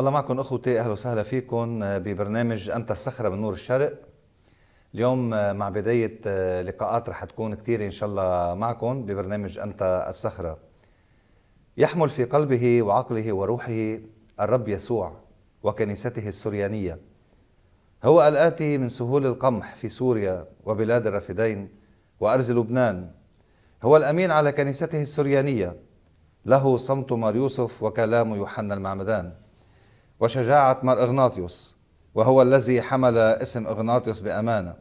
الله معكم اخوتي اهلا وسهلا فيكم آه، ببرنامج انت الصخره من نور الشرق اليوم آه، مع بدايه آه، لقاءات رح تكون كثير ان شاء الله معكم ببرنامج انت الصخره يحمل في قلبه وعقله وروحه الرب يسوع وكنيسته السريانيه هو الاتي من سهول القمح في سوريا وبلاد الرافدين وارز لبنان هو الامين على كنيسته السريانيه له صمت مار يوسف وكلام يوحنا المعمدان وشجاعة إغناطيوس وهو الذي حمل اسم إغناطيوس بأمانة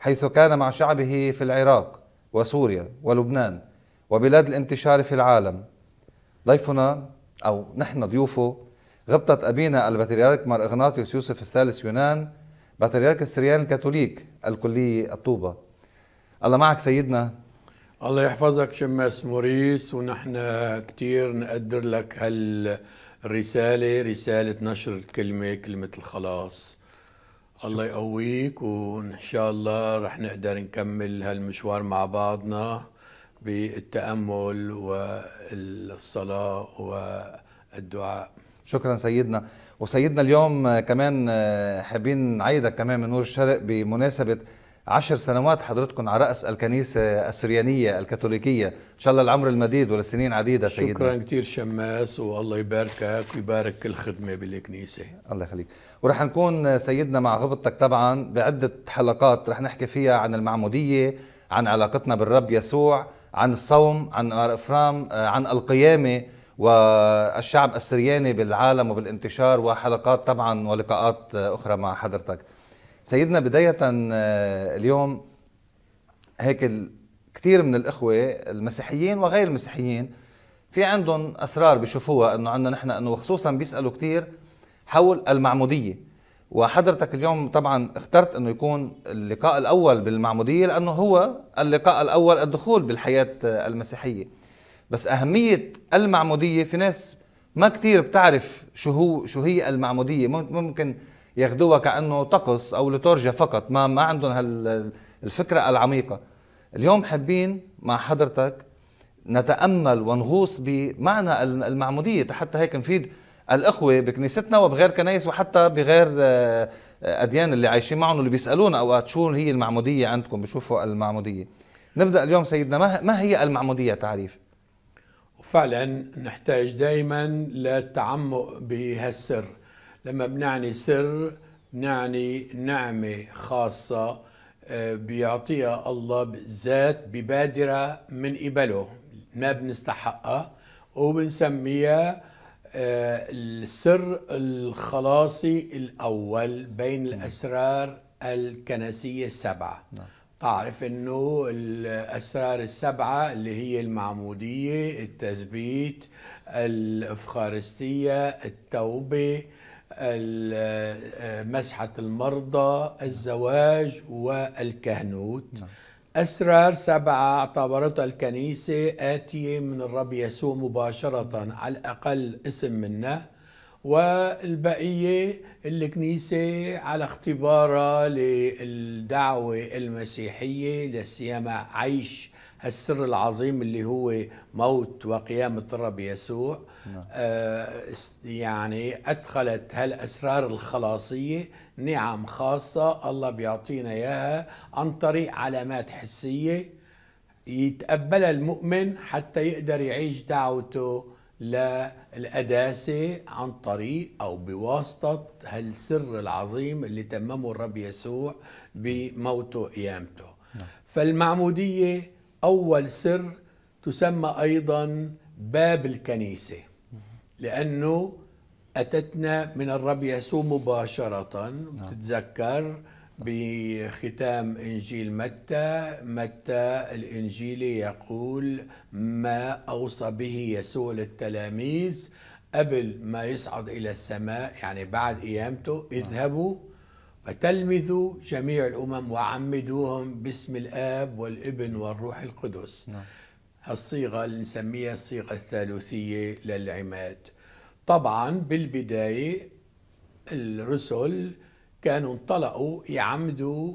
حيث كان مع شعبه في العراق وسوريا ولبنان وبلاد الانتشار في العالم ضيفنا أو نحن ضيوفه غبطة أبينا البطريرك مار إغناطيوس يوسف الثالث يونان بطريرك السريان الكاثوليك الكلية الطوبة الله معك سيدنا الله يحفظك شمس موريس ونحن كثير نقدر لك هال الرسالة رسالة نشر الكلمة كلمة الخلاص الله يقويك وإن شاء الله رح نقدر نكمل هالمشوار مع بعضنا بالتأمل والصلاة والدعاء شكرا سيدنا وسيدنا اليوم كمان حابين نعيدك كمان من نور الشرق بمناسبة عشر سنوات حضرتكم على رأس الكنيسة السريانية الكاثوليكية إن شاء الله العمر المديد ولسنين عديدة سيدنا شكرا كثير شماس والله يباركك ويبارك كل خدمة بالكنيسة الله يخليك ورح نكون سيدنا مع غبطتك طبعا بعدة حلقات رح نحكي فيها عن المعمودية عن علاقتنا بالرب يسوع عن الصوم عن افرام آه، عن القيامه والشعب السرياني بالعالم وبالانتشار وحلقات طبعا ولقاءات آه، اخرى مع حضرتك سيدنا بداية آه، اليوم هيك كثير من الإخوة المسيحيين وغير المسيحيين في عندهم أسرار بيشوفوها إنه عندنا نحن إنه خصوصا بيسألوا كثير حول المعمودية وحضرتك اليوم طبعا اخترت انه يكون اللقاء الاول بالمعموديه لانه هو اللقاء الاول الدخول بالحياه آه، المسيحيه بس اهميه المعموديه في ناس ما كثير بتعرف شو هو شو هي المعموديه ممكن ياخذوها كانه طقس او لتورجيا فقط ما ما عندهم هالفكره العميقه اليوم حابين مع حضرتك نتامل ونغوص بمعنى المعموديه حتى هيك نفيد الاخوه بكنيستنا وبغير كنايس وحتى بغير آه، آه، اديان اللي عايشين معهم واللي بيسالونا اوقات شو هي المعموديه عندكم بشوفوا المعموديه نبدا اليوم سيدنا ما هي المعموديه تعريف وفعلا نحتاج دائما للتعمق بهالسر لما بنعني سر بنعني نعمة خاصة آه، بيعطيها الله ذات ببادرة من قبله ما بنستحقها وبنسميها آه، السر الخلاصي الأول بين الأسرار الكنسية السبعة نعم. تعرف انه الاسرار السبعه اللي هي المعموديه التثبيت الافخارستيه التوبه آه، مسحة المرضى الزواج والكهنوت نعم. أسرار سبعة اعتبرتها الكنيسة آتية من الرب يسوع مباشرة نعم. على الأقل اسم منه والبقية الكنيسة على اختبارها للدعوة المسيحية لسيما عيش هالسر العظيم اللي هو موت وقيامة الرب يسوع نعم. آه يعني أدخلت هالأسرار الخلاصية نعم خاصة الله بيعطينا إياها عن طريق علامات حسية يتقبلها المؤمن حتى يقدر يعيش دعوته للقداسة عن طريق أو بواسطة هالسر العظيم اللي تممه الرب يسوع بموته وقيامته نعم. فالمعمودية أول سر تسمى أيضا باب الكنيسة لأنه أتتنا من الرب يسوع مباشرة نعم. بتتذكر بختام إنجيل متى متى الإنجيلي يقول ما أوصى به يسوع للتلاميذ قبل ما يصعد إلى السماء يعني بعد قيامته نعم. اذهبوا فتلمذوا جميع الأمم وعمدوهم باسم الآب والابن والروح القدس نعم. الصيغة اللي نسميها الصيغة الثالوثية للعماد طبعا بالبداية الرسل كانوا انطلقوا يعمدوا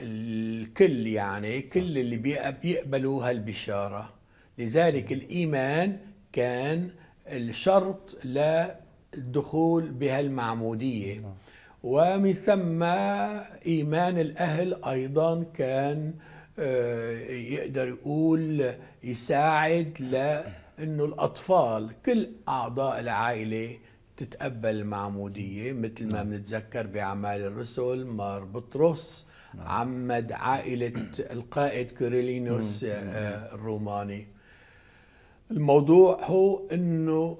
الكل يعني كل نعم. اللي بيقبلوا هالبشارة لذلك نعم. الإيمان كان الشرط لدخول بهالمعمودية نعم. ومن ثم إيمان الأهل أيضا كان آه، يقدر يقول يساعد لأنه الأطفال كل أعضاء العائلة تتقبل المعمودية مثل ما نعم. بنتذكر بأعمال الرسل مار بطرس نعم. عمد عائلة القائد كوريلينوس نعم. آه، آه، الروماني الموضوع هو أنه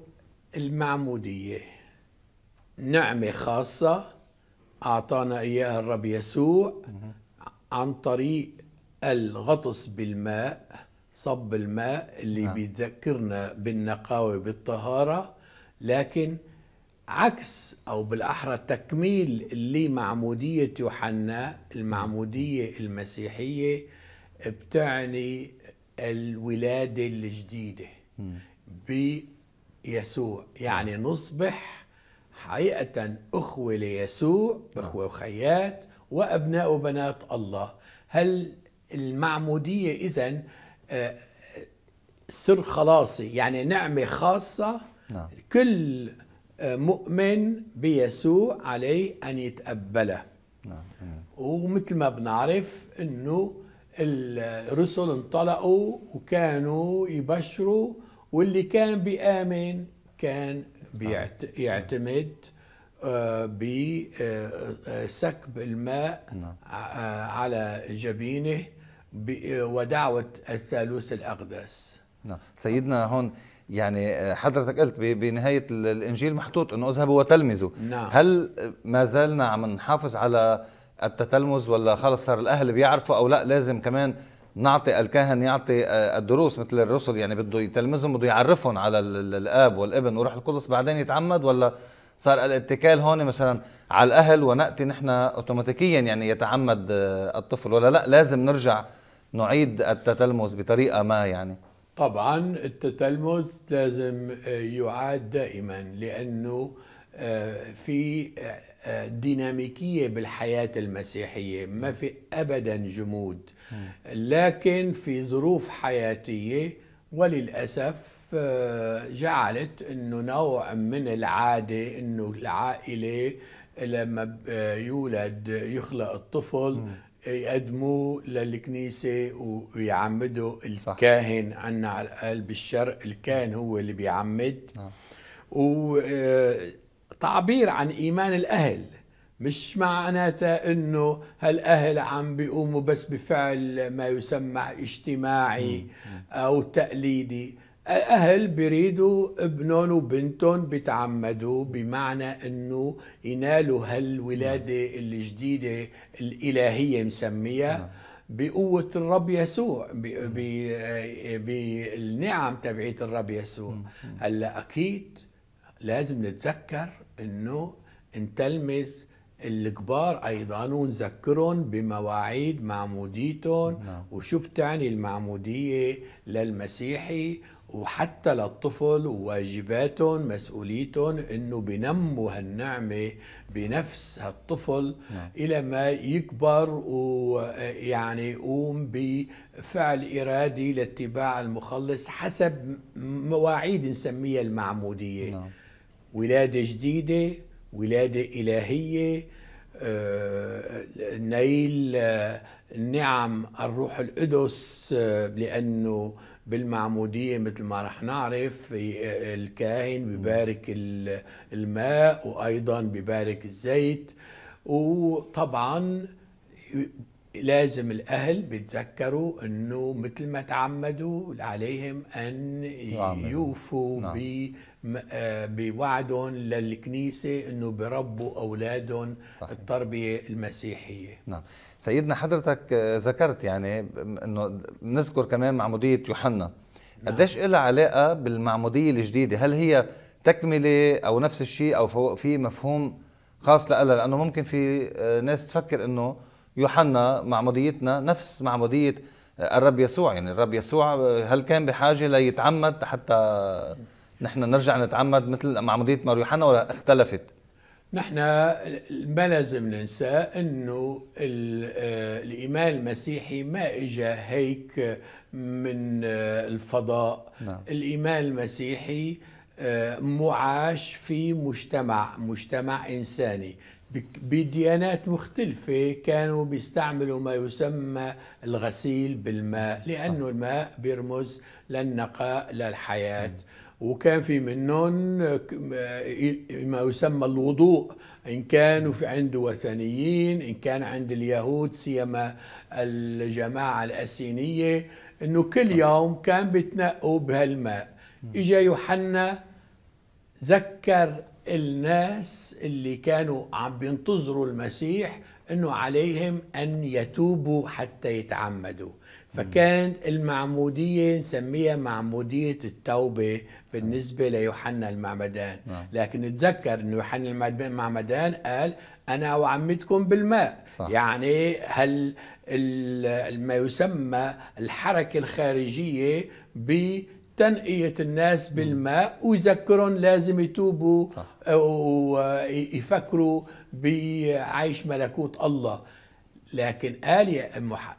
المعمودية نعمة خاصة أعطانا إياها الرب يسوع عن طريق الغطس بالماء صب الماء اللي نعم. بيذكرنا بالنقاوة بالطهارة لكن عكس أو بالأحرى تكميل لمعمودية يوحنا المعمودية المسيحية بتعني الولادة الجديدة بيسوع يعني نصبح حقيقة أخوة ليسوع أخوة نعم. وخيات وأبناء وبنات الله هل المعمودية إذا آه، سر خلاصي يعني نعمة خاصة نعم. كل آه، مؤمن بيسوع عليه أن يتقبله نعم. ومثل ما بنعرف أنه الرسل انطلقوا وكانوا يبشروا واللي كان بيآمن كان بيعتمد آه. آه، بسكب آه، الماء نعم. على جبينه ودعوة الثالوث الأقدس نعم سيدنا هون يعني حضرتك قلت بنهاية الإنجيل محطوط أنه اذهبوا وتلمذوا نعم. هل ما زالنا عم نحافظ على التتلمذ ولا خلص صار الأهل بيعرفوا أو لا لازم كمان نعطي الكاهن يعطي آه، الدروس مثل الرسل يعني بده يتلمذهم بده يعرفهم على الاب والابن وروح القدس بعدين يتعمد ولا صار الاتكال هون مثلا على الاهل وناتي نحن اوتوماتيكيا يعني يتعمد آه، الطفل ولا لا لازم نرجع نعيد التتلمذ بطريقه ما يعني طبعا التتلمذ لازم آه، يعاد دائما لانه في ديناميكية بالحياة المسيحية ما في أبدا جمود لكن في ظروف حياتية وللأسف آه، جعلت أنه نوع من العادة أنه العائلة لما آه، يولد يخلق الطفل يقدموه للكنيسة ويعمدوا الكاهن عنا على الأقل بالشرق الكاهن هو اللي بيعمد نعم. و آه، تعبير عن ايمان الاهل مش معناتها انه هالاهل عم بيقوموا بس بفعل ما يسمى اجتماعي او تقليدي الاهل بيريدوا ابنهم وبنتهم بيتعمدوا بمعنى انه ينالوا هالولاده نعم. الجديده الالهيه مسميها نعم. بقوة الرب يسوع آه، بالنعم تبعية الرب يسوع هلا أكيد لازم نتذكر انه نتلمذ الكبار ايضا ونذكرهم بمواعيد معموديتهم نعم. وشو بتعني المعموديه للمسيحي وحتى للطفل وواجباتهم مسؤوليتهم انه بنموا هالنعمه بنفس هالطفل نعم. الى ما يكبر ويعني يقوم بفعل ارادي لاتباع المخلص حسب مواعيد نسميها المعموديه نعم. ولاده جديده ولاده الهيه آه، نيل نعم الروح القدس آه، لانه بالمعمودية مثل ما رح نعرف الكاهن ببارك الماء وأيضا ببارك الزيت وطبعا لازم الأهل بيتذكروا أنه مثل ما تعمدوا عليهم أن يوفوا نعم. آه، بوعدهم للكنيسة أنه بربوا أولادهم صحيح. التربية المسيحية نعم سيدنا حضرتك آه، ذكرت يعني أنه نذكر كمان معمودية يوحنا نعم. قديش لها علاقة بالمعمودية الجديدة هل هي تكملة أو نفس الشيء أو في مفهوم خاص لها لأنه ممكن في آه، ناس تفكر أنه يوحنا معموديتنا نفس معمودية آه، الرب يسوع يعني الرب يسوع آه، هل كان بحاجة ليتعمد حتى نحن نرجع نتعمد مثل معمودية مار يوحنا ولا اختلفت؟ نحن ما لازم ننسى انه آه، الايمان المسيحي ما اجى هيك من الفضاء نعم. الايمان المسيحي معاش في مجتمع مجتمع انساني بديانات مختلفة كانوا بيستعملوا ما يسمى الغسيل بالماء لأنه الماء بيرمز للنقاء للحياة وكان في منهم آه، ما يسمى الوضوء إن كانوا في عند وثنيين إن كان عند اليهود سيما الجماعة الأسينية أنه كل يوم كان بتنقوا بهالماء إجا يوحنا ذكر الناس اللي كانوا عم بينتظروا المسيح انه عليهم ان يتوبوا حتى يتعمدوا فكان المعمودية نسميها معمودية التوبة بالنسبة ليوحنا المعمدان نعم. لكن اتذكر أن يوحنا المعمدان قال أنا وعمدكم بالماء صح. يعني هل ما يسمى الحركة الخارجية ب تنقية الناس بالماء ويذكرهم لازم يتوبوا صح. ويفكروا بعيش ملكوت الله لكن قال يا مح...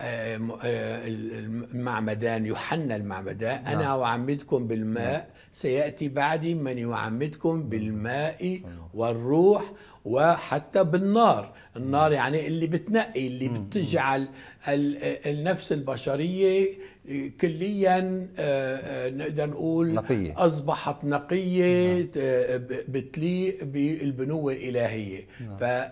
المعمدان يوحنا المعمدان نعم. انا اعمدكم بالماء نعم. سياتي بعدي من يعمدكم بالماء نعم. والروح وحتى بالنار النار يعني اللي بتنقي اللي بتجعل النفس البشرية آه، كليا آه، آه، نقدر نقول نقية. أصبحت نقية نعم. بتليق بالبنوة الإلهية نعم.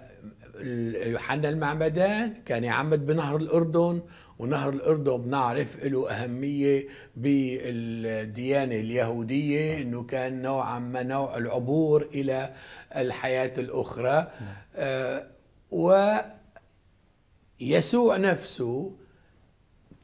يوحنا المعمدان كان يعمد بنهر الأردن ونهر الأردن بنعرف له أهمية بالديانة اليهودية نعم. أنه كان نوعا ما نوع العبور إلى الحياة الأخرى نعم. آه، ويسوع نفسه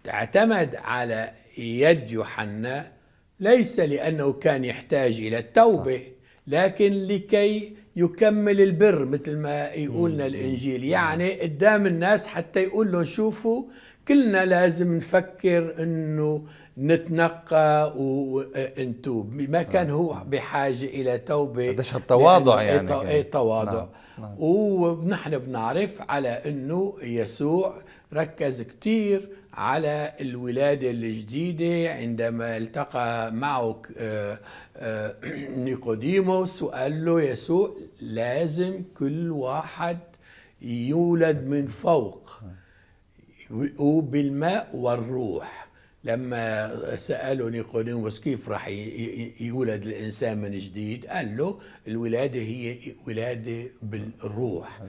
اعتمد على يد يوحنا ليس لأنه كان يحتاج إلى التوبة لكن لكي يكمل البر مثل ما يقولنا الإنجيل يعني قدام الناس حتى يقول لهم شوفوا كلنا لازم نفكر أنه نتنقى ونتوب ما كان آه. هو بحاجه الى توبه قديش التواضع يعني ايه تواضع نعم،, نعم. ونحن بنعرف على انه يسوع ركز كثير على الولادة الجديدة عندما التقى معه آه، آه، نيقوديموس وقال له يسوع لازم كل واحد يولد من فوق نعم. وبالماء والروح لما سألوا نيقوديموس كيف راح يولد الإنسان من جديد قال له الولادة هي ولادة بالروح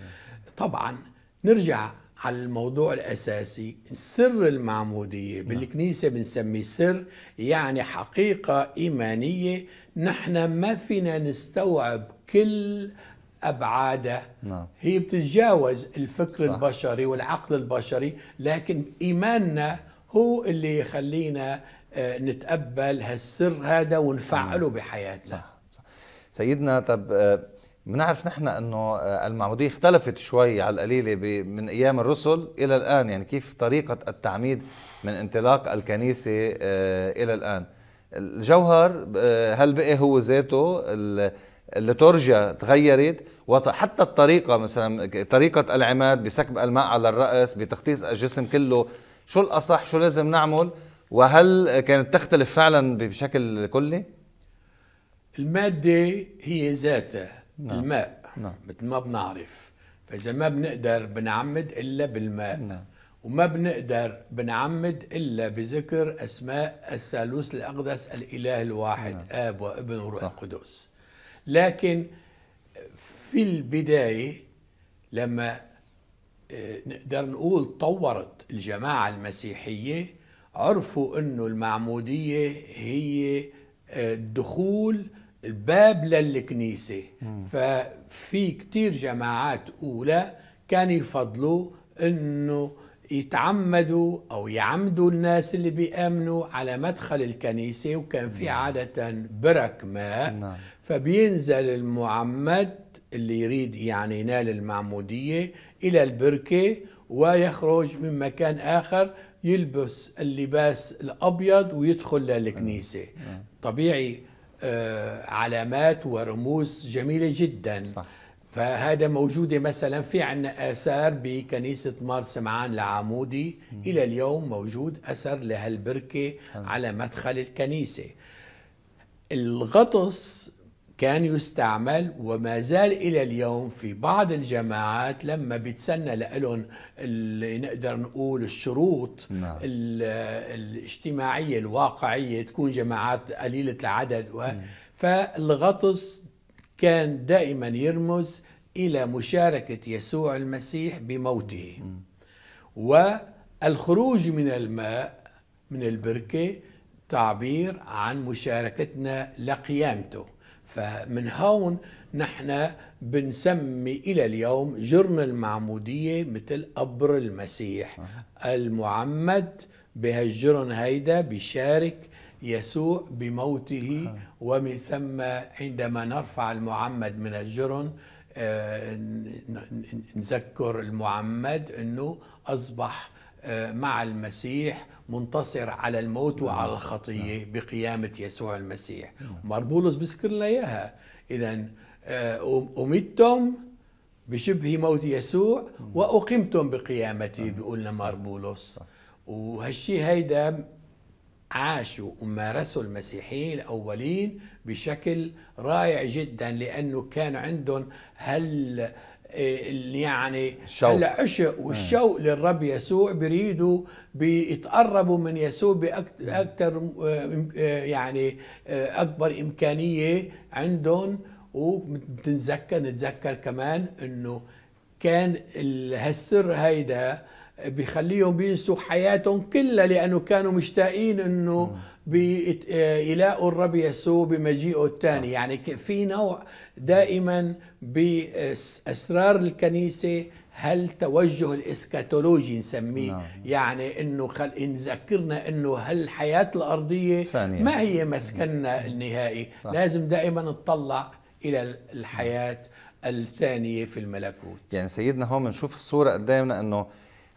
طبعا نرجع على الموضوع الأساسي سر المعمودية نعم. بالكنيسة بنسميه سر يعني حقيقة إيمانية نحن ما فينا نستوعب كل أبعادها نعم. هي بتتجاوز الفكر صح. البشري والعقل البشري لكن إيماننا هو اللي يخلينا آه، نتقبل هالسر هذا ونفعله بحياتنا صح. صح. سيدنا طب آه، بنعرف نحن انه آه، المعموديه اختلفت شوي على القليله من ايام الرسل الى الان يعني كيف طريقه التعميد من انطلاق الكنيسه الى الان الجوهر هل بقي هو ذاته الليتورجيا تغيرت وحتى الطريقه مثلا طريقه العماد بسكب الماء على الراس بتخطيط الجسم كله شو الاصح شو لازم نعمل وهل كانت تختلف فعلا بشكل كلي الماده هي ذاتها نعم. الماء نعم. مثل ما بنعرف فاذا ما بنقدر بنعمد الا بالماء نعم. وما بنقدر بنعمد الا بذكر اسماء الثالوث الاقدس الاله الواحد نعم. اب وابن وروح القدس لكن في البدايه لما نقدر نقول طورت الجماعة المسيحية عرفوا أنه المعمودية هي الدخول آه، الباب للكنيسة ففي كتير جماعات أولى كانوا يفضلوا أنه يتعمدوا أو يعمدوا الناس اللي بيأمنوا على مدخل الكنيسة وكان في عادة برك ماء نعم. فبينزل المعمد اللي يريد يعني ينال المعمودية إلى البركة ويخرج من مكان آخر يلبس اللباس الأبيض ويدخل للكنيسة طبيعي آه، علامات ورموز جميلة جدا صح. فهذا موجودة مثلا في عنا آثار بكنيسة مار سمعان العمودي إلى اليوم موجود أثر لهالبركة على مدخل الكنيسة الغطس كان يستعمل وما زال إلى اليوم في بعض الجماعات لما بيتسنى لهم نقدر نقول الشروط نعم. الاجتماعية الواقعية تكون جماعات قليلة العدد و... فالغطس كان دائما يرمز إلى مشاركة يسوع المسيح بموته والخروج من الماء من البركة تعبير عن مشاركتنا لقيامته فمن هون نحن بنسمي إلى اليوم جرن المعمودية مثل قبر المسيح المعمد بهالجرن هيدا بشارك يسوع بموته ومن ثم عندما نرفع المعمد من الجرن آه، نذكر المعمد أنه أصبح آه، مع المسيح منتصر على الموت نعم. وعلى الخطيه نعم. نعم. بقيامه يسوع المسيح مار بولس بيذكر لنا اياها اذا آه، امتم بشبه موت يسوع واقمتم بقيامتي بيقول لنا مار بولس وهالشيء هيدا عاشوا ومارسوا المسيحيين الاولين بشكل رائع جدا لانه كان عندهم هال نعم. يعني العشق والشوق للرب يسوع بيريدوا بيتقربوا من يسوع باكثر آه، آه، يعني آه، اكبر امكانيه عندهم وبتنذكر نتذكر كمان انه كان هالسر هيدا بيخليهم بينسوا حياتهم كلها لانه كانوا مشتاقين انه بيلاقوا الرب يسوع بمجيئه الثاني يعني في نوع دائما بأسرار الكنيسة هل توجه الاسكاتولوجي نسميه نعم. يعني انه خل... نذكرنا انه هل الحياه الارضيه ثانية. ما هي مسكننا النهائي صح. لازم دائما نطلع الى الحياه الثانيه في الملكوت يعني سيدنا هون بنشوف الصوره قدامنا انه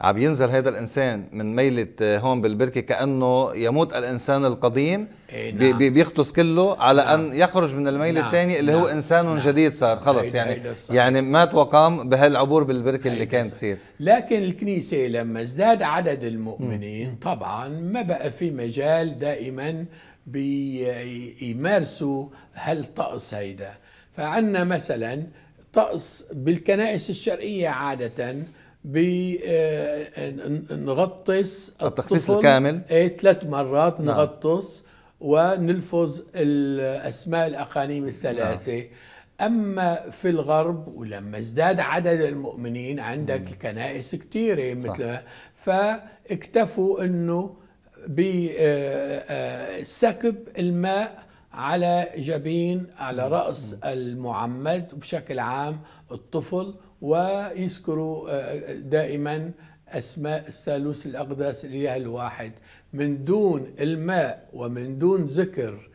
عم ينزل هذا الانسان من ميله آه، هون بالبركه كانه يموت الانسان القديم إيه نعم. بيغطس كله على نعم. ان يخرج من الميل نعم. الثاني اللي نعم. هو انسان نعم. جديد صار خلص يعني هيدا يعني مات وقام بهالعبور بالبركه اللي كانت تصير لكن الكنيسه لما ازداد عدد المؤمنين م. طبعا ما بقى في مجال دائما بيمارسوا هالطقس هيدا فعندنا مثلا طقس بالكنائس الشرقيه عاده بنغطس آه، التخصيص الكامل ايه ثلاث مرات نعم. نغطس ونلفظ الاسماء الاقانيم الثلاثه نعم. اما في الغرب ولما ازداد عدد المؤمنين عندك مم. الكنائس كثيره مثل فاكتفوا انه بسكب آه، آه، الماء على جبين على راس المعمد وبشكل عام الطفل ويذكروا آه، آه، دائما أسماء الثالوث الأقدس الإله الواحد من دون الماء ومن دون ذكر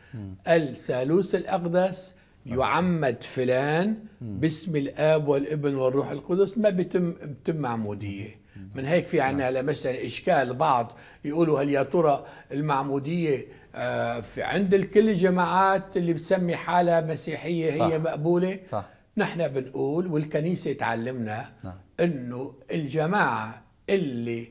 الثالوث الأقدس يعمد فلان باسم الاب والابن والروح القدس ما بتم بتم معموديه من هيك في نعم. عنا مثلا اشكال بعض يقولوا هل يا ترى المعموديه آه، في عند الكل الجماعات اللي بتسمي حالها مسيحيه هي صح. مقبوله صح. نحن بنقول والكنيسة تعلمنا نعم. أنه الجماعة اللي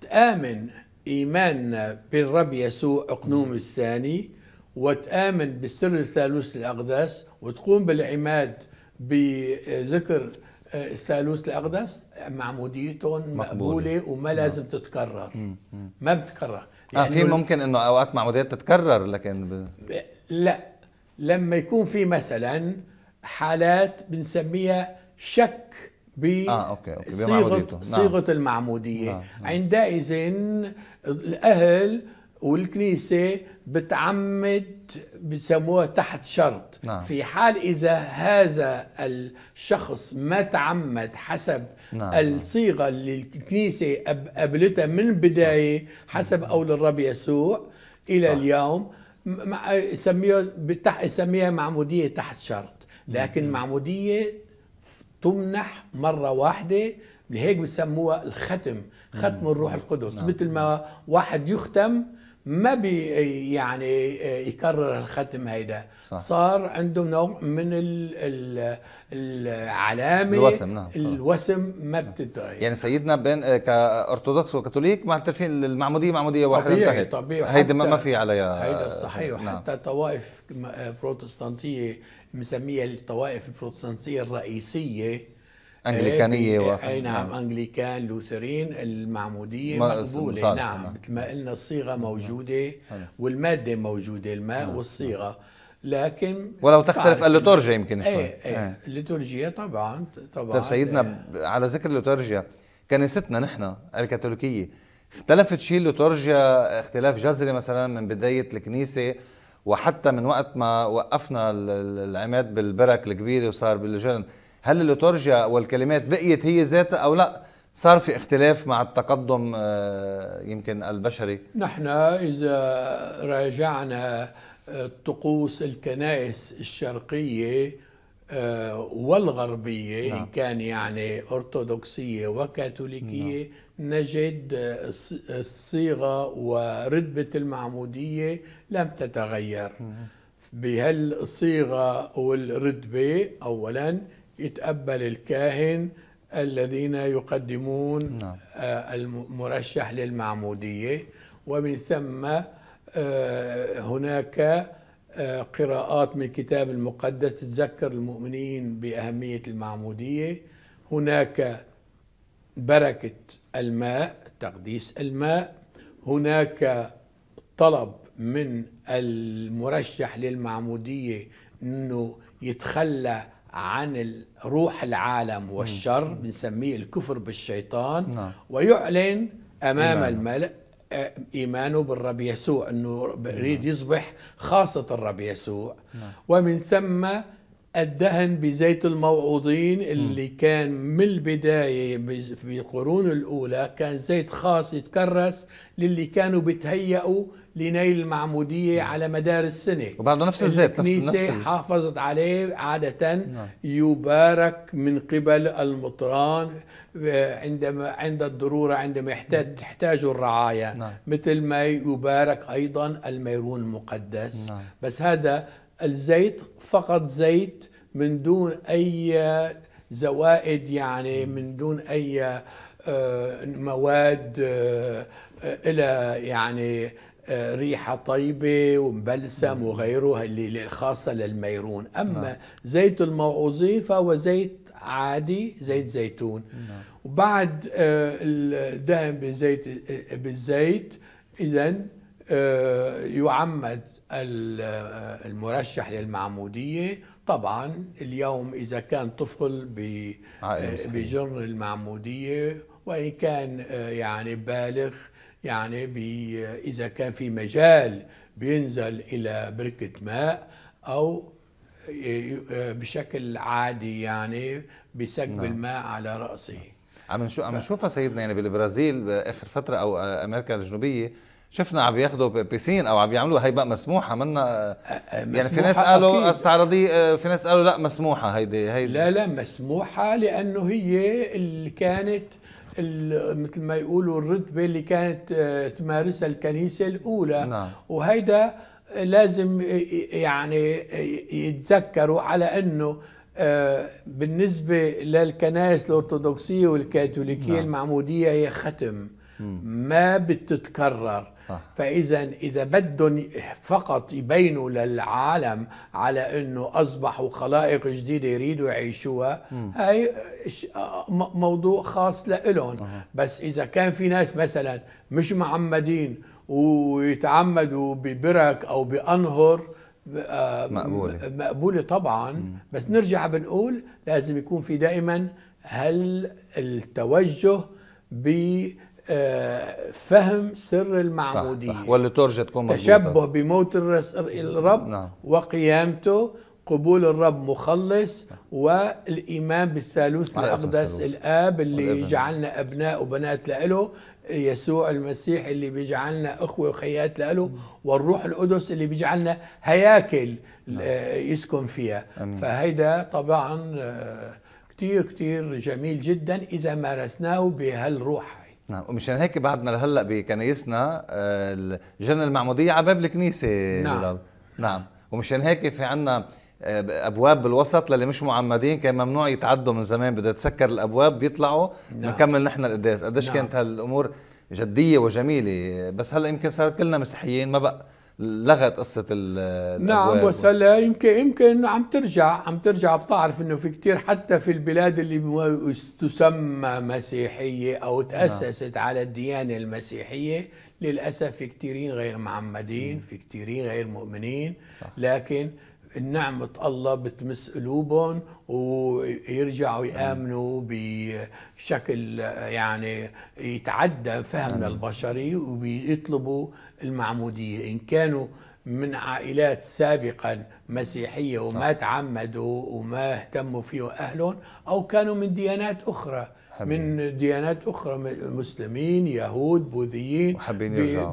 تآمن إيماننا بالرب يسوع أقنوم نعم. الثاني وتآمن بالسر الثالوث الأقدس وتقوم بالعماد بذكر الثالوث آه، الأقدس معموديتهم مقبولة وما نعم. لازم تتكرر مم. ما بتكرر آه، يعني آه في ممكن انه اوقات معموديات تتكرر لكن ب... لا لما يكون في مثلا حالات بنسميها شك بصيغه آه، صيغه نعم. المعموديه نعم. نعم. عندئذ الاهل والكنيسه بتعمد بسموها تحت شرط نعم. في حال اذا هذا الشخص ما تعمد حسب نعم. نعم. الصيغه اللي الكنيسه قبلتها من البدايه نعم. حسب نعم. قول الرب يسوع الى صح. اليوم سميها معموديه تحت شرط لكن المعموديه تمنح مره واحده لهيك بسموها الختم ختم الروح نعم. القدس نعم. مثل ما واحد يختم ما بي يعني آه، يكرر الختم هيدا صح. صار عنده نوع من ال ال العلامه الوسم نعم آه. الوسم ما نعم. بتنتهي يعني سيدنا بين آه، كارثوذكس وكاثوليك معترفين المعموديه معموديه واحده طبيعي انتهت طبيعي هيدا ما في عليها هيدا وحتى نعم. طوائف بروتستانتيه مسميها الطوائف البروتستانتيه الرئيسيه انجليكانيه إيه، و... اي نعم،, نعم انجليكان لوثرين المعموديه مقبوله نعم مثل نعم. ما قلنا الصيغه نعم. موجوده والماده موجوده الماء والصيغه لكن ولو تختلف الليتورجيا يمكن شوي ايه ايه, إيه. الليتورجيا طبعا طبعا طيب سيدنا إيه. على ذكر الليتورجيا كنيستنا نحن الكاثوليكيه اختلفت شيء الليتورجيا اختلاف جذري مثلا من بدايه الكنيسه وحتى من وقت ما وقفنا العماد بالبرك الكبيره وصار بالجرن هل الليتورجيا والكلمات بقيت هي ذاتها او لا صار في اختلاف مع التقدم آه، يمكن البشري نحن اذا راجعنا آه، طقوس الكنائس الشرقيه آه، والغربية نعم. كان يعني أرثوذكسية وكاثوليكية نعم. نجد الصيغة وردبة المعمودية لم تتغير نعم. بهالصيغة والردبة أولا يتقبل الكاهن الذين يقدمون نعم. آه، المرشح للمعمودية ومن ثم آه، هناك قراءات من الكتاب المقدس تذكر المؤمنين بأهمية المعمودية هناك بركة الماء تقديس الماء هناك طلب من المرشح للمعمودية أنه يتخلى عن روح العالم والشر بنسميه الكفر بالشيطان نعم. ويعلن أمام الملأ ايمانه بالرب يسوع انه يريد نعم. يصبح خاصه الرب يسوع نعم. ومن ثم الدهن بزيت الموعوظين اللي م. كان من البداية بالقرون الأولى كان زيت خاص يتكرس للي كانوا بيتهيئوا لنيل المعمودية على مدار السنة وبعده نفس الزيت نفس نفس حافظت عليه عادة م. نعم. يبارك من قبل المطران آه، عندما عند الضرورة عندما يحتاج تحتاج الرعاية نعم. مثل ما يبارك أيضا الميرون المقدس نعم. بس هذا الزيت فقط زيت من دون اي زوائد يعني من دون اي آه، مواد آه، الى يعني آه، ريحه طيبه ومبلسم وغيره اللي خاصه للميرون اما نعم. زيت الموعوظين فهو زيت عادي زيت زيتون نعم. وبعد الدهن بزيت بالزيت اذا يعمد المرشح للمعمودية طبعا اليوم إذا كان طفل آه، إيه، آه، بجرن المعمودية وإن كان آه، يعني بالغ يعني إذا كان في مجال بينزل إلى بركة ماء أو بشكل عادي يعني بسكب نعم. الماء على رأسه عم عم نشوفها سيدنا يعني بالبرازيل اخر فتره او امريكا الجنوبيه شفنا عم ياخذوا بيسين او عم بيعملوا هي بقى مسموحه منا أه، يعني في ناس قالوا استعراضيه أه، في ناس قالوا لا مسموحه هيدي هيدي لا لا مسموحه لانه هي اللي كانت مثل ما يقولوا الرتبه اللي كانت أه، تمارسها الكنيسه الاولى نعم. وهيدا لازم يعني يتذكروا على انه بالنسبه للكنائس الارثوذكسيه والكاثوليكيه نعم. المعموديه هي ختم ما بتتكرر فاذا اذا بدهم فقط يبينوا للعالم على انه اصبحوا خلائق جديده يريدوا يعيشوها هاي موضوع خاص لهم أه. بس اذا كان في ناس مثلا مش معمدين ويتعمدوا ببرك او بانهر آه، مقبولة مقبولة طبعا مم. بس نرجع بنقول لازم يكون في دائما هل التوجه ب فهم سر المعمودية صح صح والليتورجيا تكون مضبوطة تشبه بموت الرب نعم. وقيامته قبول الرب مخلص نعم. والايمان بالثالوث الاقدس الاب اللي والابن. جعلنا ابناء وبنات له يسوع المسيح اللي بيجعلنا اخوه وخيات له والروح القدس اللي بيجعلنا هياكل نعم. آه، يسكن فيها أمين. فهيدا طبعا آه، كتير كتير جميل جدا اذا مارسناه بهالروح نعم ومشان هيك بعدنا لهلا بكنايسنا الجنة آه، المعمودية على باب الكنيسة نعم نعم ومشان هيك في عنا آه، ابواب بالوسط للي مش معمدين كان ممنوع يتعدوا من زمان بدها تسكر الابواب بيطلعوا نعم. بنكمل نعم. نحن القداس قديش نعم. كانت هالامور جديه وجميله بس هلا يمكن صار كلنا مسيحيين ما بقى لغت قصه ال نعم بس هلا يمكن يمكن عم ترجع عم ترجع بتعرف انه في كثير حتى في البلاد اللي تسمى مسيحيه او تاسست نعم. على الديانه المسيحيه للاسف في كثيرين غير معمدين في كثيرين غير مؤمنين صح. لكن نعمة الله بتمس قلوبهم ويرجعوا يآمنوا بشكل يعني يتعدى فهمنا البشري وبيطلبوا المعمودية إن كانوا من عائلات سابقا مسيحية وما تعمدوا وما اهتموا فيه أهلهم أو كانوا من ديانات أخرى من ديانات اخرى مسلمين يهود بوذيين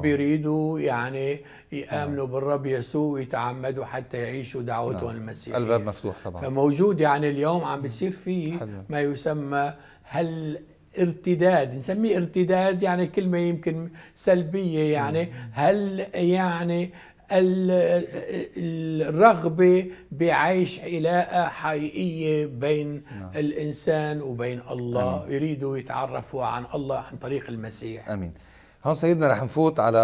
بيريدوا يعني نعم. يامنوا بالرب يسوع ويتعمدوا حتى يعيشوا دعوتهم نعم. المسيحيه الباب مفتوح طبعا فموجود يعني اليوم عم بيصير فيه ما يسمى هل ارتداد نسميه ارتداد يعني كلمه يمكن سلبيه يعني هل يعني الرغبة بعيش علاقة حقيقية بين نعم. الإنسان وبين الله أمين. يريدوا يتعرفوا عن الله عن طريق المسيح أمين هون سيدنا رح نفوت على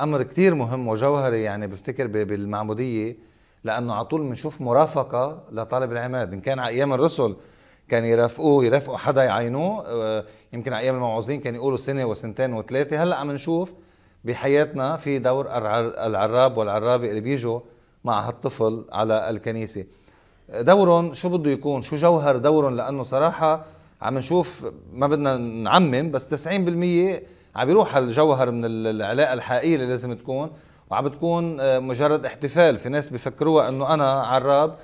أمر كثير مهم وجوهري يعني بفتكر بالمعمودية لأنه على طول بنشوف مرافقة لطالب العماد إن كان على أيام الرسل كان يرافقوه يرافقوا حدا يعينوه آه، يمكن على أيام الموعوظين كان يقولوا سنة وسنتين وثلاثة هلأ عم نشوف بحياتنا في دور العراب والعرابة اللي بيجوا مع هالطفل على الكنيسة دورهم شو بده يكون شو جوهر دورهم لأنه صراحة عم نشوف ما بدنا نعمم بس 90% عم بيروح الجوهر من العلاقة الحقيقية اللي لازم تكون وعم بتكون آه، مجرد احتفال في ناس بفكروها انه انا عراب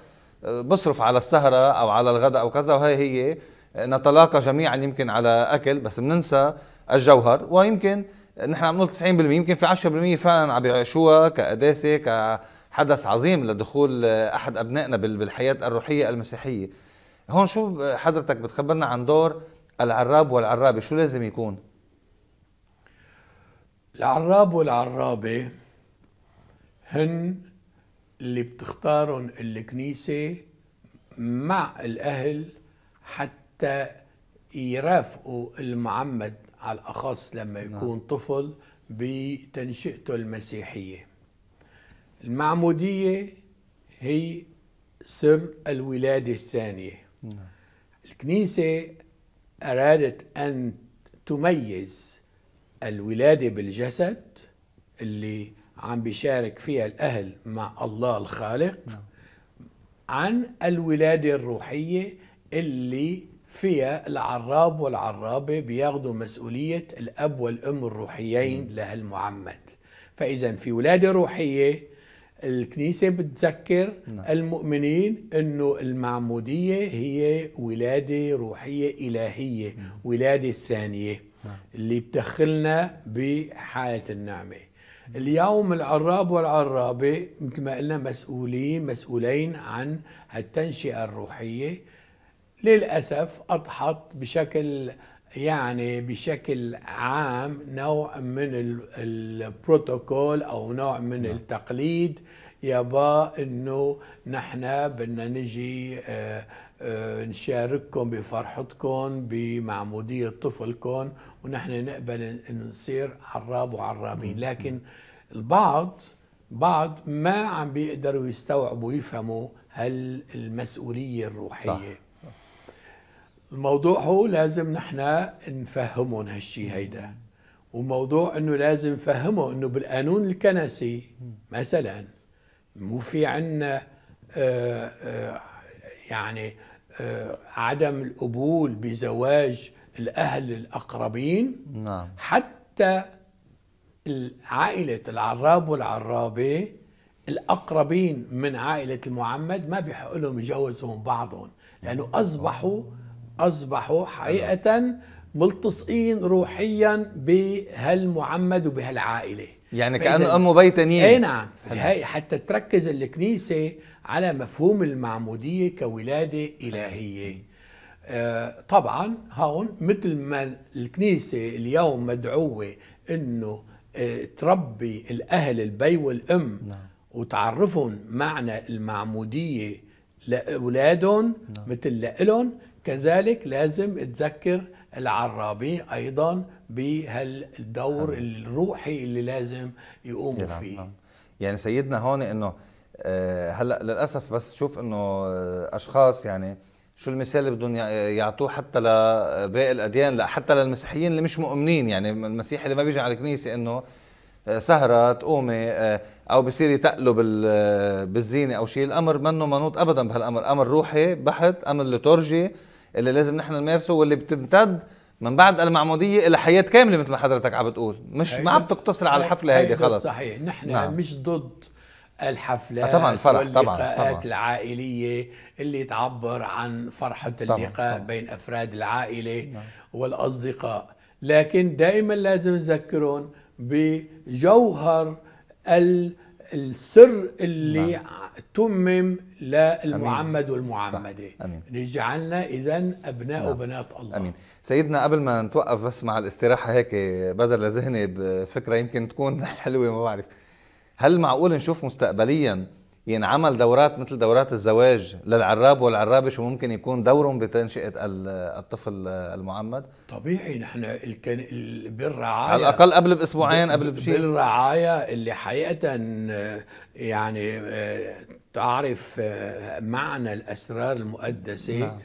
آه، بصرف على السهرة او على الغداء او كذا وهي هي نتلاقى جميعا يمكن على اكل بس بننسى الجوهر ويمكن نحن عم نقول 90% يمكن في 10% فعلا عم بيعيشوها كقداسه كحدث عظيم لدخول احد ابنائنا بالحياه الروحيه المسيحيه هون شو حضرتك بتخبرنا عن دور العراب والعرابه شو لازم يكون العراب والعرابه هن اللي بتختارهم الكنيسه مع الاهل حتى يرافقوا المعمد على الأخص لما نعم. يكون نعم. طفل بتنشئته المسيحية المعمودية هي سر الولادة الثانية نعم. الكنيسة أرادت أن تميز الولادة بالجسد اللي عم بيشارك فيها الأهل مع الله الخالق نعم. عن الولادة الروحية اللي فيها العراب والعرابة بياخدوا مسؤولية الأب والأم الروحيين لهالمعمد فإذا في ولادة روحية الكنيسة بتذكر نعم. المؤمنين أنه المعمودية هي ولادة روحية إلهية نعم. ولادة ثانية نعم. اللي بتدخلنا بحالة النعمة اليوم العراب والعرابة مثل ما قلنا مسؤولين مسؤولين عن التنشئة الروحية للأسف أضحت بشكل يعني بشكل عام نوع من البروتوكول أو نوع من نعم. التقليد يبا انه نحن بدنا نجي آه، آه، نشارككم بفرحتكم بمعمودية طفلكم ونحن نقبل نصير عراب وعرابين نعم. لكن البعض بعض ما عم بيقدروا يستوعبوا ويفهموا هالمسؤولية الروحية صح. الموضوع هو لازم نحن نفهمهم هالشيء هيدا وموضوع انه لازم نفهمه انه بالقانون الكنسي مثلا مو في عندنا آه، آه، يعني آه، عدم القبول بزواج الاهل الاقربين نعم. حتى عائله العراب والعرابه الاقربين من عائله المعمد ما بيحق لهم يجوزهم بعضهم لانه اصبحوا أصبحوا نعم. حقيقة ملتصقين روحيا بهالمعمد وبهالعائلة يعني كأنه أمه بيت تانيين اي نعم هي نعم. حتى تركز الكنيسة على مفهوم المعمودية كولادة إلهية آه طبعا هون مثل ما الكنيسة اليوم مدعوة أنه آه تربي الأهل البي والأم نعم. وتعرفهم معنى المعمودية لأولادهم نعم. مثل لهم كذلك لازم تذكر العرابي ايضا بهالدور نعم. الروحي اللي لازم يقوموا نعم، فيه نعم. يعني سيدنا هون انه آه، هلا للاسف بس تشوف انه آه، اشخاص يعني شو المثال اللي بدهم يعطوه حتى لباقي الاديان لا حتى للمسيحيين اللي مش مؤمنين يعني المسيحي اللي ما بيجي على الكنيسه انه آه، سهرة تقومي أو بصير يتقلب بالزينة أو شيء الأمر منه منوط أبدا بهالأمر أمر روحي بحت أمر لتورجي اللي لازم نحن نمارسه واللي بتمتد من بعد المعموديه الى حياه كامله مثل ما حضرتك عم بتقول مش ما عم تقتصر على الحفله هيدي خلص صحيح نحن نعم. مش ضد الحفلات آه، طبعا الفرح طبعا طبعا العائليه اللي تعبر عن فرحه اللقاء طبعا. بين افراد العائله نعم. والاصدقاء لكن دائما لازم نذكرهم بجوهر السر اللي نعم. تمم للمعمد والمعمدة نجعلنا إذا أبناء نعم. وبنات الله أمين سيدنا قبل ما نتوقف بس مع الاستراحة هيك بدر لذهني بفكرة يمكن تكون حلوة ما بعرف هل معقول نشوف مستقبليا ينعمل دورات مثل دورات الزواج للعراب والعرابه شو ممكن يكون دورهم بتنشئه الطفل المعمد طبيعي نحن الكن... بالرعايه على الاقل قبل باسبوعين قبل بشيء بالرعايه اللي حقيقه آه، يعني آه، تعرف آه، معنى الاسرار المقدسه نعم.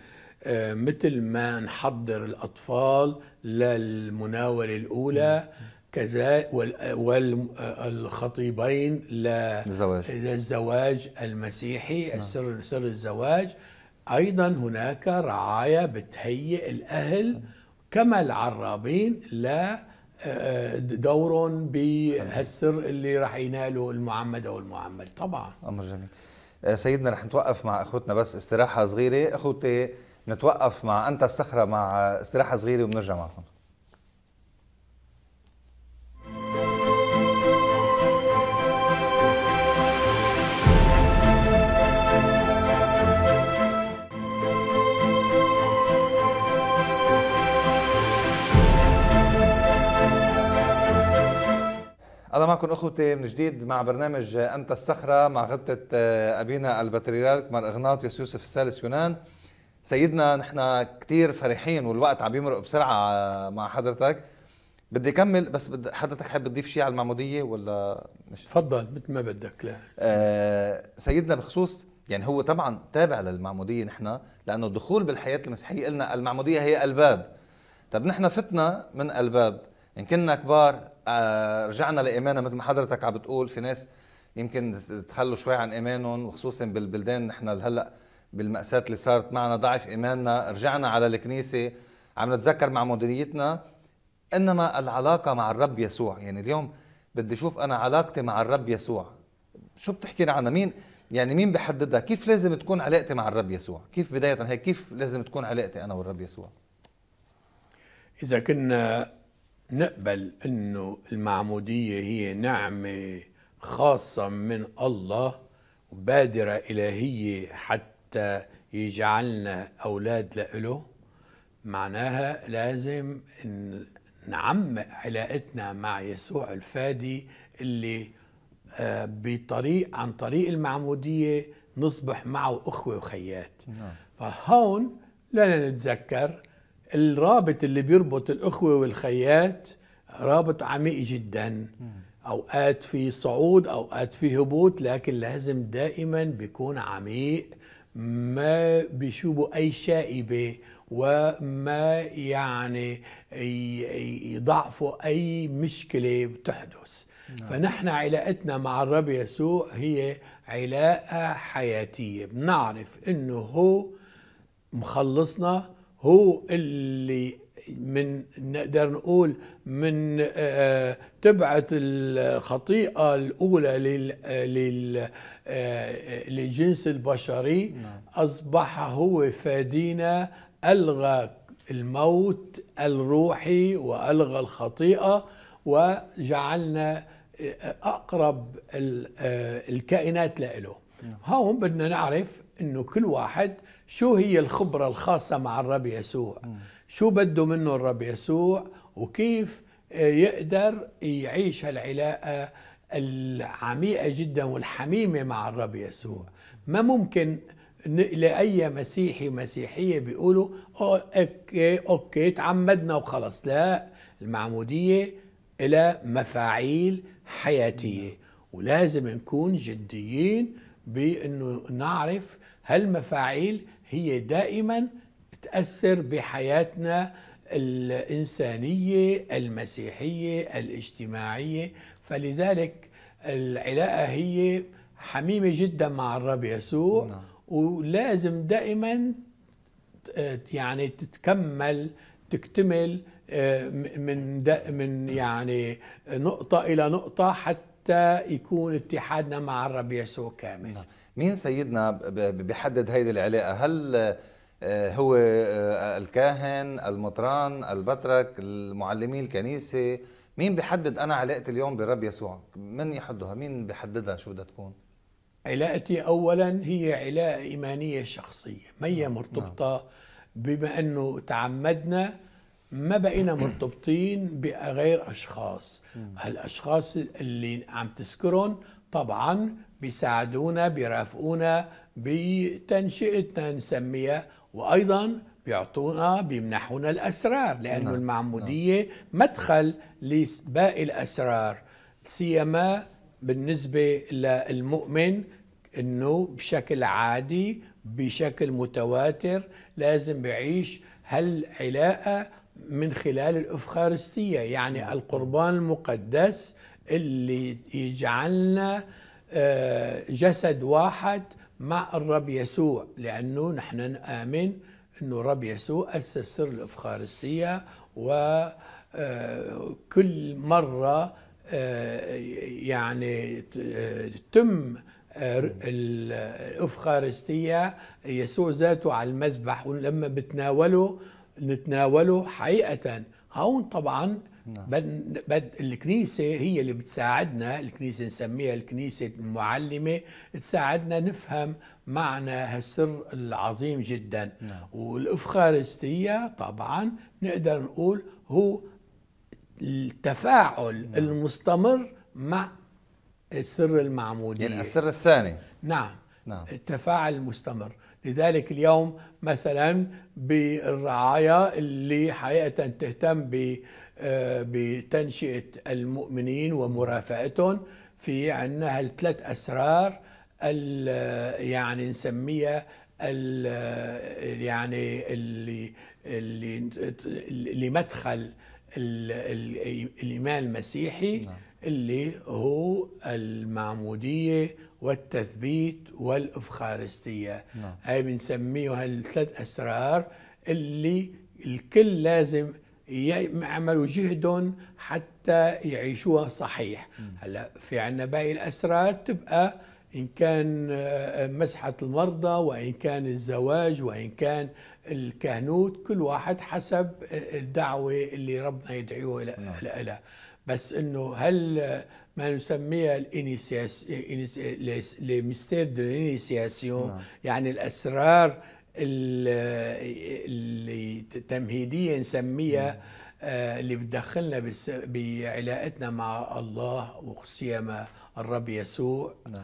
مثل ما نحضر الاطفال للمناوله الاولى نعم. كذا والخطيبين للزواج للزواج المسيحي نعم. السر سر سر الزواج ايضا هناك رعايه بتهيئ الاهل نعم. كما العرابين لا آه، دور بهالسر نعم. اللي راح يناله المعمد او المعمد طبعا امر جميل آه، سيدنا رح نتوقف مع اخوتنا بس استراحه صغيره اخوتي نتوقف مع انت الصخره مع استراحه صغيره وبنرجع معكم أنا معكم أخوتي من جديد مع برنامج أنت الصخرة مع غبطة آه، أبينا البطريرك مع إغناطيوس يوسف الثالث يونان سيدنا نحن كثير فرحين والوقت عم يمرق بسرعة آه، مع حضرتك بدي أكمل بس بدي حضرتك حابب تضيف شيء على المعمودية ولا مش تفضل مثل ما بدك لا آه سيدنا بخصوص يعني هو طبعا تابع للمعمودية نحن لأنه الدخول بالحياة المسيحية قلنا المعمودية هي الباب طب نحن فتنا من الباب إن كنا كبار آه، رجعنا لايماننا مثل ما حضرتك عم بتقول في ناس يمكن تخلوا شوي عن ايمانهم وخصوصا بالبلدان نحن هلا بالمأساة اللي صارت معنا ضعف ايماننا رجعنا على الكنيسه عم نتذكر مع مديريتنا انما العلاقه مع الرب يسوع يعني اليوم بدي اشوف انا علاقتي مع الرب يسوع شو بتحكي لي عنها مين يعني مين بحددها كيف لازم تكون علاقتي مع الرب يسوع كيف بدايه هيك كيف لازم تكون علاقتي انا والرب يسوع اذا كنا نقبل انه المعموديه هي نعمه خاصه من الله بادره الهيه حتى يجعلنا اولاد لإله معناها لازم نعمق علاقتنا مع يسوع الفادي اللي آه، بطريق عن طريق المعموديه نصبح معه اخوه وخيات نعم. فهون لنا نتذكر الرابط اللي بيربط الأخوة والخيات رابط عميق جدا أوقات في صعود أوقات في هبوط لكن لازم دائما بيكون عميق ما بيشوبوا أي شائبة وما يعني يضعفوا أي مشكلة بتحدث نعم. فنحن علاقتنا مع الرب يسوع هي علاقة حياتية بنعرف أنه هو مخلصنا هو اللي من نقدر نقول من آه، تبعت الخطيئه الاولى لل للجنس آه، البشري نعم. اصبح هو فادينا الغى الموت الروحي والغى الخطيئه وجعلنا آه، اقرب الكائنات لإله نعم. هون بدنا نعرف انه كل واحد شو هي الخبرة الخاصة مع الرب يسوع شو بده منه الرب يسوع وكيف يقدر يعيش هالعلاقة العميقة جدا والحميمة مع الرب يسوع ما ممكن لأي مسيحي مسيحية بيقولوا أوكي أوكي تعمدنا وخلص لا المعمودية إلى مفاعيل حياتية ولازم نكون جديين بأنه نعرف هالمفاعيل هي دائما تأثر بحياتنا الإنسانية المسيحية الاجتماعية فلذلك العلاقة هي حميمة جدا مع الرب يسوع نعم. ولازم دائما يعني تتكمل تكتمل آه، من من يعني نقطة إلى نقطة حتى حتى يكون اتحادنا مع الرب يسوع كامل نعم. مين سيدنا بيحدد هيدي العلاقه هل آه، هو آه، الكاهن المطران البطرك المعلمين الكنيسه مين بيحدد انا علاقتي اليوم بالرب يسوع من يحدها مين بيحددها شو بدها تكون علاقتي اولا هي علاقه ايمانيه شخصيه ما هي نعم. مرتبطه نعم. بما انه تعمدنا ما بقينا مرتبطين بغير اشخاص هالاشخاص اللي عم تذكرهم طبعا بيساعدونا بيرافقونا بتنشئتنا نسميها وايضا بيعطونا بيمنحونا الاسرار لانه نعم. المعموديه مدخل لباقي الاسرار سيما بالنسبه للمؤمن انه بشكل عادي بشكل متواتر لازم بيعيش هالعلاقه من خلال الافخارستيه يعني نعم. القربان المقدس اللي يجعلنا آه، جسد واحد مع الرب يسوع لانه نحن نامن انه الرب يسوع اسس سر الافخارستيه وكل آه، مره آه، يعني تم الافخارستيه يسوع ذاته على المذبح ولما بتناوله نتناوله حقيقه هون طبعا نعم. بد الكنيسه هي اللي بتساعدنا الكنيسه نسميها الكنيسه المعلمه تساعدنا نفهم معنى هالسر العظيم جدا نعم. والافخارستيه طبعا نقدر نقول هو التفاعل نعم. المستمر مع السر المعموديه يعني السر الثاني نعم نعم التفاعل المستمر لذلك اليوم مثلا بالرعاية اللي حقيقة تهتم آه، بتنشئة المؤمنين ومرافعتهم في عندنا هالثلاث أسرار آه، يعني نسميها آه، يعني اللي اللي اللي مدخل الايمان المسيحي نعم. اللي هو المعموديه والتثبيت والإفخارستية نعم. هاي بنسميها الثلاث أسرار اللي الكل لازم يعملوا جهدهم حتى يعيشوها صحيح هلا في عنا باقي الأسرار تبقى إن كان آه، مسحة المرضى وإن كان الزواج وإن كان الكهنوت كل واحد حسب آه، الدعوة اللي ربنا يدعوه لها نعم. بس انه هل آه، ما نسميها الانيسياسيون نعم. دو يعني الاسرار اللي تمهيديا نسميها نعم. آه، اللي بتدخلنا بعلاقتنا مع الله وخصيما الرب يسوع نعم.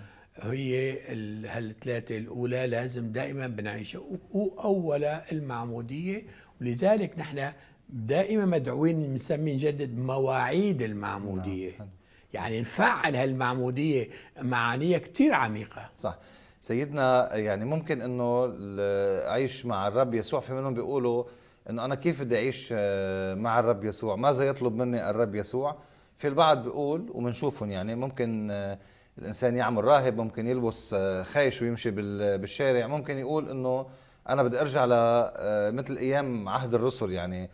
هي هالثلاثة الأولى لازم دائما بنعيشها وأولى المعمودية ولذلك نحن دائما مدعوين نسمي نجدد مواعيد المعمودية نعم. يعني نفعل هالمعمودية معانيها كتير عميقة صح سيدنا يعني ممكن انه اعيش مع الرب يسوع في منهم بيقولوا انه انا كيف بدي اعيش آه، مع الرب يسوع ماذا يطلب مني الرب يسوع في البعض بيقول وبنشوفهم يعني ممكن آه، الانسان يعمل راهب ممكن يلبس آه، خيش ويمشي بالشارع ممكن يقول انه انا بدي ارجع لمثل ايام عهد الرسل يعني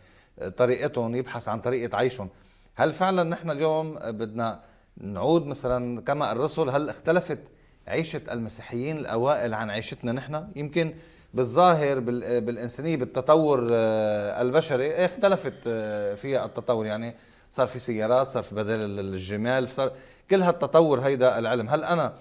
طريقتهم يبحث عن طريقه عيشهم هل فعلا نحن اليوم بدنا نعود مثلا كما الرسل هل اختلفت عيشة المسيحيين الأوائل عن عيشتنا نحن يمكن بالظاهر بالإنسانية بالتطور آه، البشري اختلفت آه، فيها التطور يعني صار في سيارات صار في بدل الجمال صار كل هالتطور هيدا العلم هل أنا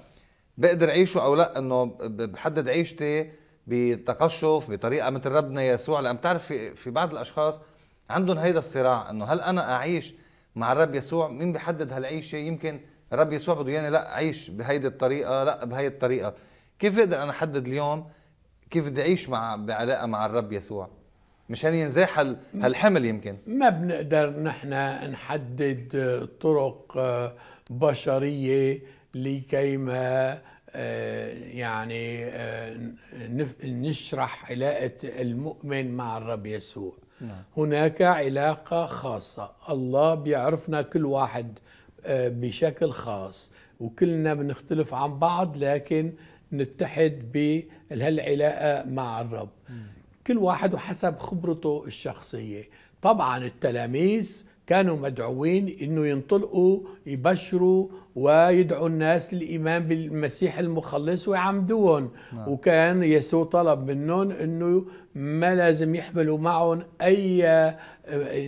بقدر أعيشه أو لا أنه بحدد عيشتي بتقشف بطريقة مثل ربنا يسوع لأن بتعرف في, في بعض الأشخاص عندهم هيدا الصراع أنه هل أنا أعيش مع الرب يسوع مين بيحدد هالعيشه يمكن الرب يسوع بده يعني لا عيش بهيدي الطريقه لا بهي الطريقه كيف بقدر انا احدد اليوم كيف بدي اعيش مع بعلاقه مع الرب يسوع مشان ينزاح هالحمل يمكن ما بنقدر نحن نحدد طرق آه، بشريه لكي ما آه، يعني آه، نشرح علاقه المؤمن مع الرب يسوع نعم. هناك علاقة خاصة الله بيعرفنا كل واحد آه، بشكل خاص وكلنا بنختلف عن بعض لكن نتحد بهالعلاقة مع الرب كل واحد وحسب خبرته الشخصية طبعا التلاميذ كانوا مدعوين انه ينطلقوا يبشروا ويدعو الناس للايمان بالمسيح المخلص ويعمدوهم نعم. وكان يسوع طلب منهم انه ما لازم يحملوا معهم اي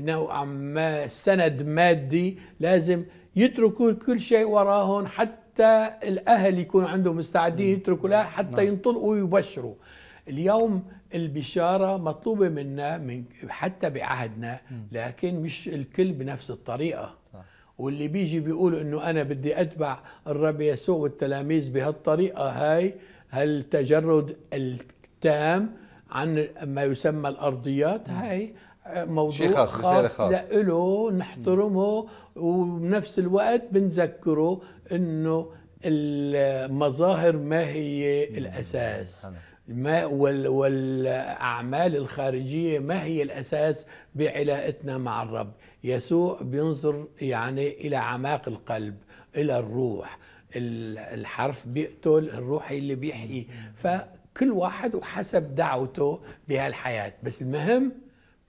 نوع ما سند مادي لازم يتركوا كل شيء وراهم حتى الاهل يكون عندهم مستعدين نعم. يتركوا نعم. لها حتى نعم. ينطلقوا ويبشروا اليوم البشاره مطلوبه منا من حتى بعهدنا لكن مش الكل بنفس الطريقه واللي بيجي بيقول انه انا بدي اتبع الرب يسوع والتلاميذ بهالطريقه هاي هالتجرد التام عن ما يسمى الارضيات هاي موضوع شيء خاص, خاص, خاص. له نحترمه وبنفس الوقت بنذكره انه المظاهر ما هي الاساس ما وال والاعمال الخارجيه ما هي الاساس بعلاقتنا مع الرب يسوع بينظر يعني إلى أعماق القلب إلى الروح الحرف بيقتل الروح اللي بيحيي فكل واحد وحسب دعوته بهالحياة بس المهم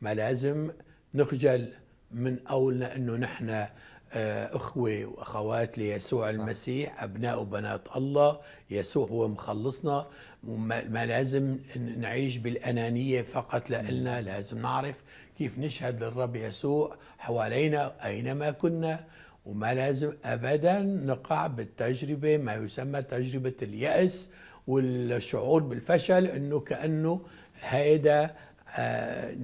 ما لازم نخجل من قولنا أنه نحن آه، أخوة وأخوات ليسوع نعم. المسيح أبناء وبنات الله يسوع هو مخلصنا ما لازم نعيش بالأنانية فقط لنا نعم. لازم نعرف كيف نشهد للرب يسوع حوالينا أينما كنا وما لازم أبدا نقع بالتجربة ما يسمى تجربة اليأس والشعور بالفشل أنه كأنه هيدا آه،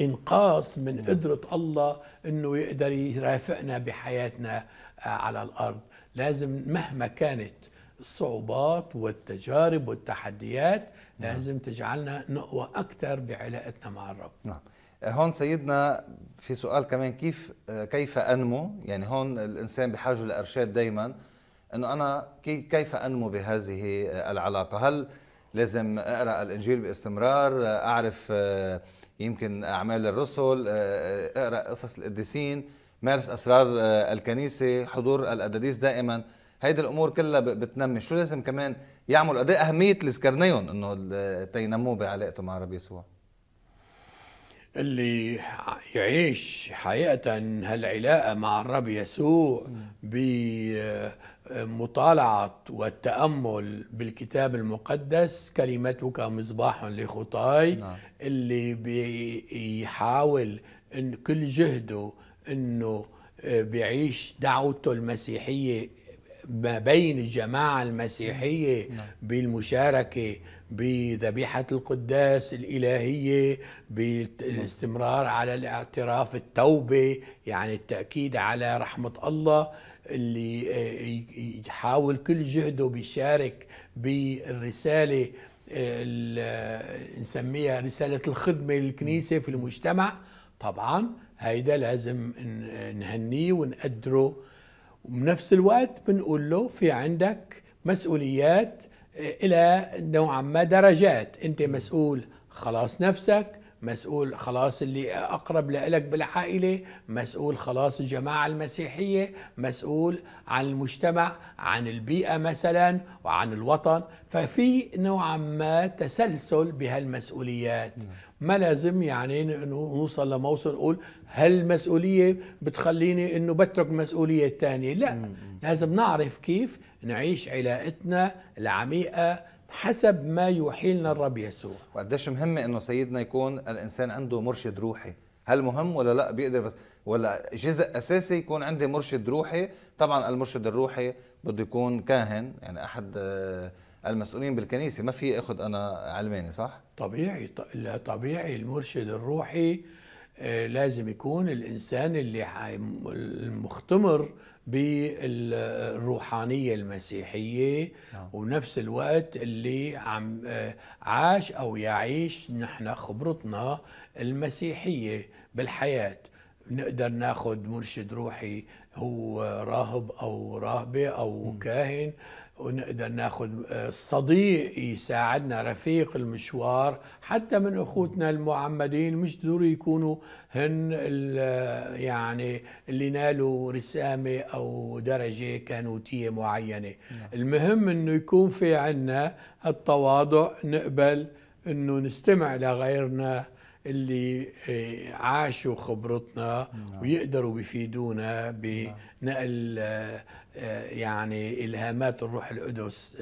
انقاص من قدرة الله أنه يقدر يرافقنا بحياتنا آه، على الأرض لازم مهما كانت الصعوبات والتجارب والتحديات نعم. لازم تجعلنا نقوى أكثر بعلاقتنا مع الرب نعم آه، هون سيدنا في سؤال كمان كيف آه، كيف أنمو يعني هون الإنسان بحاجة لإرشاد دايما أنه أنا كيف أنمو بهذه آه، العلاقة هل لازم أقرأ الإنجيل باستمرار أعرف يمكن أعمال الرسل أقرأ قصص القديسين مارس أسرار الكنيسة حضور القداديس دائما هيدي الامور كلها بتنمي شو لازم كمان يعمل قد إيه اهميه الاسكرنيون انه تينموه بعلاقته مع ربي يسوع اللي يعيش حقيقة هالعلاقة مع الرب يسوع بمطالعة والتأمل بالكتاب المقدس كلمتك مصباح لخطاي نعم. اللي بيحاول ان كل جهده انه آه، بيعيش دعوته المسيحية ما بين الجماعة المسيحية نعم. بالمشاركة بذبيحة القداس الإلهية بالاستمرار على الاعتراف التوبة يعني التأكيد على رحمة الله اللي آه، يحاول كل جهده بيشارك بالرسالة آه، نسميها رسالة الخدمة للكنيسة في المجتمع طبعا هيدا لازم نهنيه ونقدره وبنفس الوقت بنقول له في عندك مسؤوليات آه، الى نوعا ما درجات انت مسؤول خلاص نفسك مسؤول خلاص اللي اقرب لك بالعائله مسؤول خلاص الجماعه المسيحيه مسؤول عن المجتمع عن البيئه مثلا وعن الوطن ففي نوعا ما تسلسل بهالمسؤوليات نعم. ما لازم يعني نوصل لموصل نقول هالمسؤولية بتخليني أنه بترك المسؤولية الثانية لا مم. لازم نعرف كيف نعيش علاقتنا العميقة حسب ما يوحي لنا الرب يسوع وقديش مهمة أنه سيدنا يكون الإنسان عنده مرشد روحي هل مهم ولا لا بيقدر بس ولا جزء اساسي يكون عندي مرشد روحي طبعا المرشد الروحي بده يكون كاهن يعني احد آه، المسؤولين بالكنيسه ما في اخذ انا علماني صح طبيعي طبيعي المرشد الروحي آه، لازم يكون الانسان اللي المختمر بالروحانيه المسيحيه آه. ونفس الوقت اللي عم آه، عاش او يعيش نحن خبرتنا المسيحيه بالحياه نقدر ناخذ مرشد روحي هو راهب او راهبه او م. كاهن ونقدر ناخذ آه، صديق يساعدنا رفيق المشوار حتى من اخوتنا المعمدين مش ضروري يكونوا هن آه، يعني اللي نالوا رسامه او درجه كانوتيه معينه نعم. المهم انه يكون في عندنا التواضع نقبل انه نستمع لغيرنا اللي آه، عاشوا خبرتنا نعم. ويقدروا بيفيدونا بنقل آه، آه، يعني الهامات الروح القدس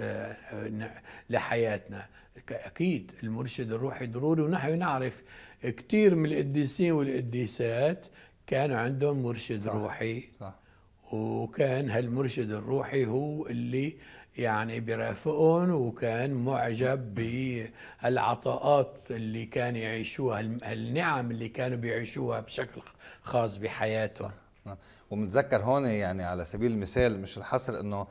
لحياتنا اكيد المرشد الروحي ضروري ونحن نعرف كثير من القديسين والقديسات كانوا عندهم مرشد صح روحي صح وكان هالمرشد الروحي هو اللي يعني برافقهم وكان معجب بالعطاءات اللي كانوا يعيشوها النعم اللي كانوا بيعيشوها بشكل خاص بحياتهم ومتذكر هون يعني على سبيل المثال مش الحصر انه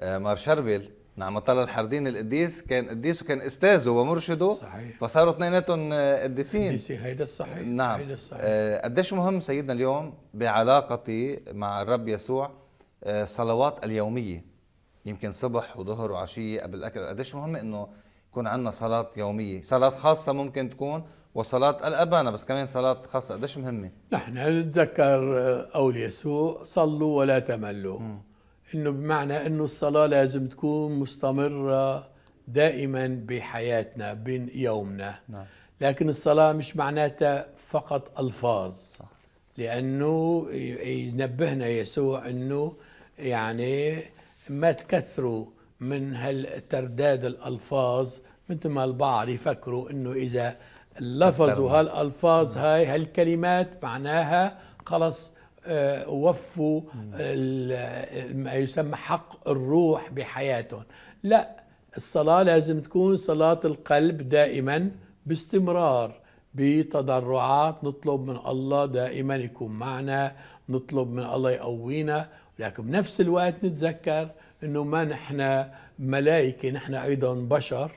آه، مار شربل نعم طلع الحردين القديس كان قديس وكان استاذه ومرشده صحيح. فصاروا اثنيناتهم آه، قديسين هيدا الصحيح نعم هيدا الصحيح آه، قديش مهم سيدنا اليوم بعلاقتي مع الرب يسوع الصلوات اليوميه يمكن صبح وظهر وعشيه قبل الاكل قديش مهم انه يكون عندنا صلاه يوميه صلاه خاصه ممكن تكون وصلاه الابانه بس كمان صلاه خاصه قديش مهمه نحن نتذكر قول يسوع صلوا ولا تملوا م. انه بمعنى انه الصلاه لازم تكون مستمره دائما بحياتنا بين يومنا نعم. لكن الصلاه مش معناتها فقط الفاظ صح. لانه ينبهنا يسوع انه يعني ما تكثروا من هالترداد الألفاظ مثل ما البعض يفكروا انه اذا لفظوا هالالفاظ هاي هالكلمات معناها خلص آه، وفوا ما يسمى حق الروح بحياتهم لا الصلاة لازم تكون صلاة القلب دائما باستمرار بتضرعات نطلب من الله دائما يكون معنا نطلب من الله يقوينا لكن بنفس الوقت نتذكر انه ما نحن ملائكه نحن ايضا بشر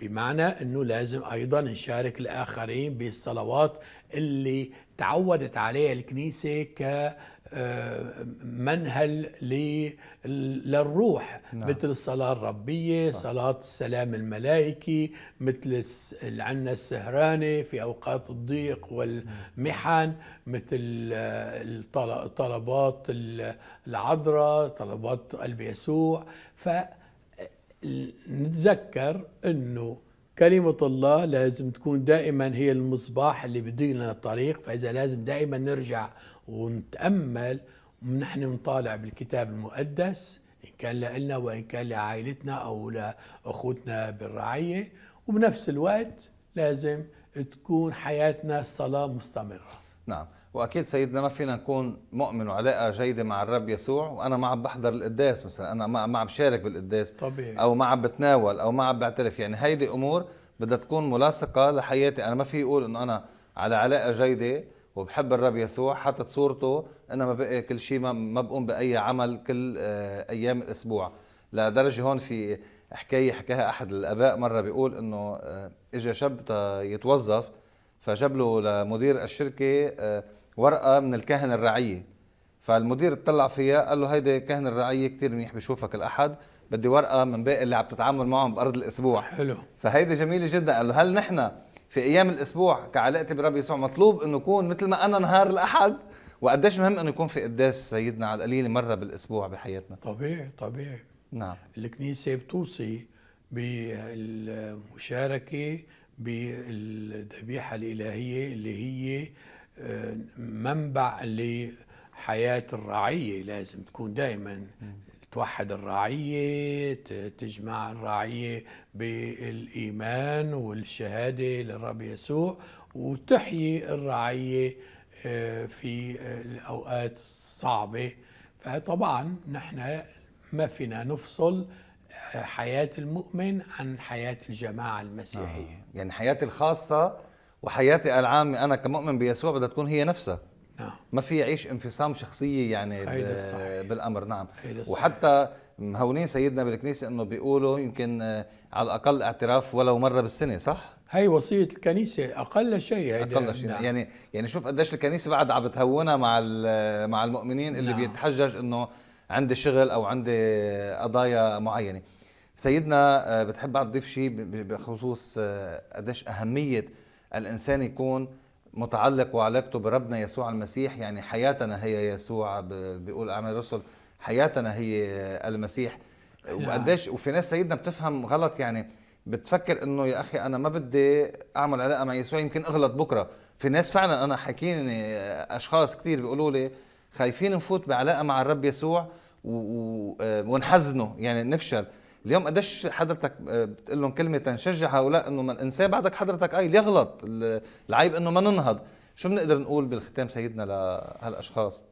بمعنى انه لازم ايضا نشارك الاخرين بالصلوات اللي تعودت عليها الكنيسه ك آه، منهل للروح نعم. مثل الصلاة الربية صح. صلاة السلام الملائكي مثل عنا السهرانة في أوقات الضيق والمحن مثل آه، طلبات العذراء طلبات قلب يسوع فنتذكر آه، أنه كلمة الله لازم تكون دائما هي المصباح اللي بدينا الطريق فإذا لازم دائما نرجع ونتأمل ونحن نطالع بالكتاب المقدس إن كان لنا وإن كان لعائلتنا أو لأخوتنا بالرعية وبنفس الوقت لازم تكون حياتنا الصلاة مستمرة نعم واكيد سيدنا ما فينا نكون مؤمن وعلاقه جيده مع الرب يسوع وانا ما عم بحضر القداس مثلا انا ما عم بشارك بالقداس طبيعي. او ما عم بتناول او ما عم بعترف يعني هيدي امور بدها تكون ملاصقه لحياتي انا ما في اقول انه انا على علاقه جيده وبحب الرب يسوع حطت صورته انا ما بقي كل شيء ما بقوم باي عمل كل آه، ايام الاسبوع لدرجه هون في حكايه حكاها احد الاباء مره بيقول انه آه، اجى شاب يتوظف فجاب له لمدير الشركه آه، ورقه من الكاهن الرعيه فالمدير اطلع فيها قال له هيدي كاهن الرعيه كثير منيح بشوفك الاحد بدي ورقه من باقي اللي عم تتعامل معهم بارض الاسبوع حلو فهيدي جميله جدا قال له هل نحن في ايام الاسبوع كعلاقتي بالرب يسوع مطلوب انه يكون مثل ما انا نهار الاحد وقديش مهم انه يكون في قداس سيدنا على القليل مره بالاسبوع بحياتنا طبيعي طبيعي نعم الكنيسه بتوصي بالمشاركه بالذبيحه الالهيه اللي هي آه، منبع لحياه الرعيه لازم تكون دائما توحد الرعية تجمع الرعية بالإيمان والشهادة للرب يسوع وتحيي الرعية آه، في الأوقات الصعبة فطبعا نحن ما فينا نفصل آه، حياة المؤمن عن حياة الجماعة المسيحية آه. يعني حياتي الخاصة وحياتي العامة أنا كمؤمن بيسوع بدها تكون هي نفسها نعم. ما في يعيش انفصام شخصيه يعني بالامر نعم وحتى مهونين سيدنا بالكنيسه انه بيقولوا يمكن آه، على الاقل اعتراف ولو مره بالسنه صح هي وصيه الكنيسه اقل شيء هيدا اقل شيء نعم. يعني يعني شوف قديش الكنيسه بعد عم بتهونها مع مع المؤمنين اللي نعم. بيتحجج انه عندي شغل او عندي قضايا معينه سيدنا آه، بتحب بعد تضيف شيء بخصوص آه، قديش اهميه الانسان يكون متعلق وعلاقته بربنا يسوع المسيح يعني حياتنا هي يسوع بيقول اعمال الرسل حياتنا هي المسيح وقديش وفي ناس سيدنا بتفهم غلط يعني بتفكر انه يا اخي انا ما بدي اعمل علاقه مع يسوع يمكن اغلط بكره في ناس فعلا انا حكيني اشخاص كثير بيقولوا لي خايفين نفوت بعلاقه مع الرب يسوع آه، ونحزنه يعني نفشل اليوم قديش حضرتك آه، بتقول لهم كلمه تنشجع هؤلاء انه الانسان بعدك حضرتك اي يغلط العيب انه ما ننهض شو بنقدر نقول بالختام سيدنا لهالاشخاص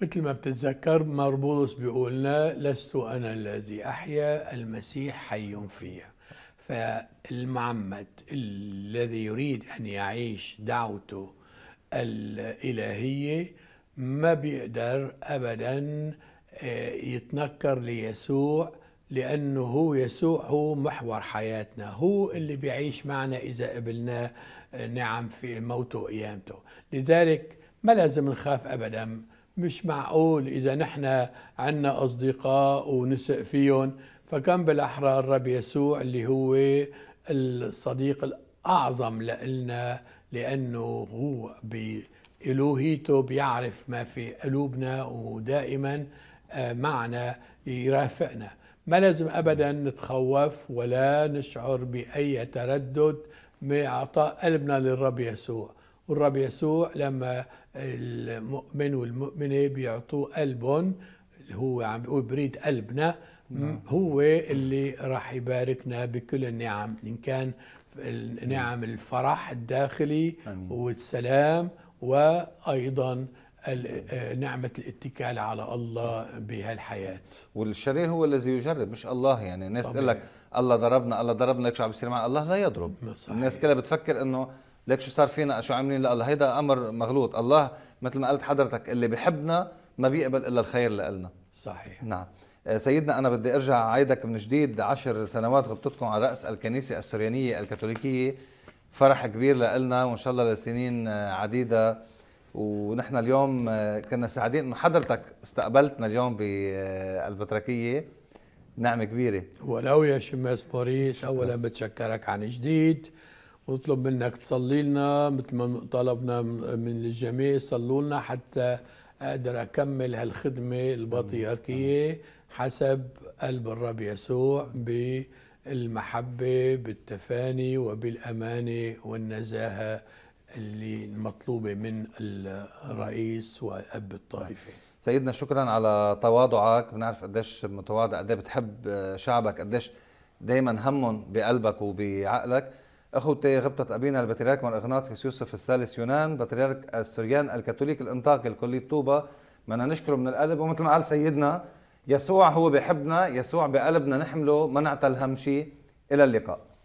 مثل ما بتتذكر ماربولوس بيقولنا لست انا الذي احيا المسيح حي فيا فالمعمد الذي يريد ان يعيش دعوته الالهيه ما بيقدر ابدا آه، يتنكر ليسوع لأنه هو يسوع هو محور حياتنا هو اللي بيعيش معنا إذا قبلناه آه، نعم في موته وقيامته لذلك ما لازم نخاف أبدا مش معقول إذا نحن عنا أصدقاء ونثق فيهم فكان بالأحرى الرب يسوع اللي هو الصديق الأعظم لنا لأنه هو بإلوهيته بيعرف ما في قلوبنا ودائما آه، معنا يرافقنا ما لازم ابدا نتخوف ولا نشعر باي تردد من اعطاء قلبنا للرب يسوع والرب يسوع لما المؤمن والمؤمنه بيعطوه قلبهم اللي هو عم بيقول بريد قلبنا نعم. هو اللي راح يباركنا بكل النعم ان كان نعم الفرح الداخلي والسلام وايضا آه، نعمة الاتكال على الله بهالحياة والشرير هو الذي يجرب مش الله يعني الناس تقول لك الله ضربنا الله ضربنا لك شو عم بيصير مع الله لا يضرب صحيح. الناس كلها بتفكر انه لك شو صار فينا شو عاملين لله هيدا امر مغلوط الله مثل ما قلت حضرتك اللي بحبنا ما بيقبل الا الخير لنا صحيح نعم آه، سيدنا انا بدي ارجع عايدك من جديد عشر سنوات غبطتكم على راس الكنيسه السريانيه الكاثوليكيه فرح كبير لنا وان شاء الله لسنين آه، عديده ونحن اليوم آه، كنا سعيدين انه حضرتك استقبلتنا اليوم بالبتركيه نعمه كبيره ولو يا شماس باريس اولا بتشكرك عن جديد ونطلب منك تصلي لنا مثل ما طلبنا من الجميع صلوا لنا حتى اقدر اكمل هالخدمه البطريركيه حسب قلب الرب يسوع بالمحبه بالتفاني وبالامانه والنزاهه اللي المطلوبة من الرئيس وأب الطائفة سيدنا شكرا على تواضعك بنعرف قديش متواضع قديش بتحب شعبك قديش دايما همهم بقلبك وبعقلك اخوتي غبطة ابينا البطريرك والإغناطيوس يوسف الثالث يونان بطريرك السريان الكاثوليك الانطاقي الكلية طوبة بدنا نشكره من القلب ومثل ما قال سيدنا يسوع هو بحبنا يسوع بقلبنا نحمله ما نعتل هم شيء الى اللقاء